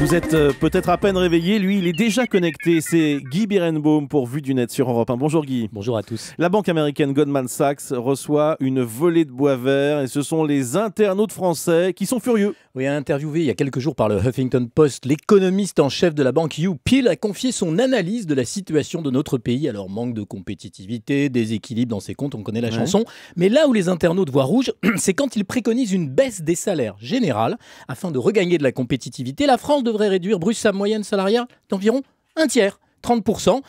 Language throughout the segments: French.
Vous êtes euh, peut-être à peine réveillé, lui il est déjà connecté, c'est Guy Birenbaum pour Vue du Net sur Europe 1. Bonjour Guy. Bonjour à tous. La banque américaine Goldman Sachs reçoit une volée de bois vert et ce sont les internautes français qui sont furieux. Oui, interviewé il y a quelques jours par le Huffington Post, l'économiste en chef de la banque Hugh a confié son analyse de la situation de notre pays. Alors manque de compétitivité, déséquilibre dans ses comptes, on connaît la chanson. Mais là où les internautes voient rouge, c'est quand il préconise une baisse des salaires générales afin de regagner de la compétitivité. La France devrait réduire Bruce, sa moyenne salariale d'environ un tiers, 30%.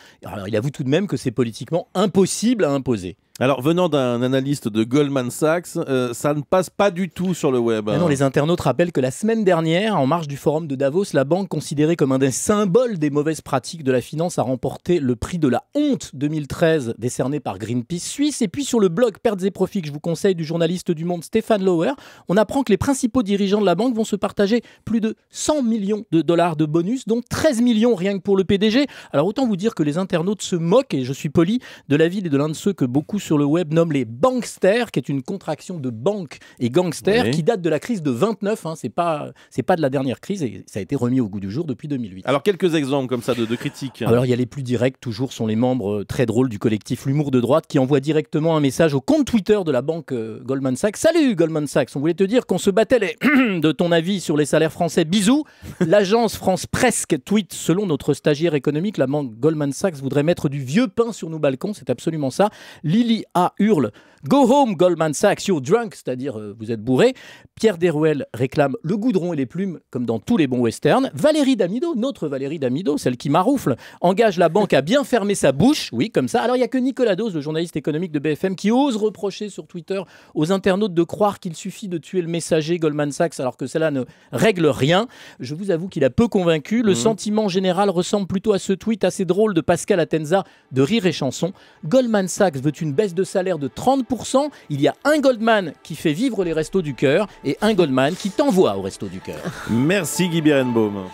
il avoue tout de même que c'est politiquement impossible à imposer. Alors, venant d'un analyste de Goldman Sachs, euh, ça ne passe pas du tout sur le web. Non, hein. les internautes rappellent que la semaine dernière, en marge du forum de Davos, la banque considérée comme un des symboles des mauvaises pratiques de la finance a remporté le prix de la honte 2013 décerné par Greenpeace Suisse. Et puis sur le blog Pertes et Profits que je vous conseille du journaliste du Monde Stéphane Lower, on apprend que les principaux dirigeants de la banque vont se partager plus de 100 millions de dollars de bonus, dont 13 millions rien que pour le PDG. Alors autant vous dire que les internautes se moquent, et je suis poli, de la ville et de l'un de ceux que beaucoup se sur le web nomme les banksters, qui est une contraction de banque et gangster, qui date de la crise de 29. Hein, c'est pas c'est pas de la dernière crise et ça a été remis au goût du jour depuis 2008. Alors quelques exemples comme ça de, critiques. Alors il y a les plus directs. Toujours sont les membres euh, très drôles du collectif L'humour de droite qui envoient directement un message au compte Twitter de la banque euh, Goldman Sachs. Salut Goldman Sachs, on voulait te dire qu'on se battait de ton avis sur les salaires français. Bisous. L'agence France Presque tweet selon notre stagiaire économique, la banque Goldman Sachs voudrait mettre du vieux pain sur nos balcons. C'est absolument ça. Lily à hurle Go home, Goldman Sachs, you're drunk, c'est-à-dire euh, vous êtes bourré. Pierre Derouel réclame le goudron et les plumes, comme dans tous les bons westerns. Valérie Damido, notre Valérie Damido, celle qui maroufle, engage la banque à bien fermer sa bouche, oui, comme ça. Alors il n'y a que Nicolas Dose, le journaliste économique de BFM, qui ose reprocher sur Twitter aux internautes de croire qu'il suffit de tuer le messager Goldman Sachs, alors que cela ne règle rien. Je vous avoue qu'il a peu convaincu. Le mhm. sentiment général ressemble plutôt à ce tweet assez drôle de Pascal Atenza de Rire et Chanson. Goldman Sachs veut une baisse de salaire de 30 il y a un Goldman qui fait vivre les restos du cœur et un Goldman qui t'envoie au resto du cœur. Merci Guy Birenbaum.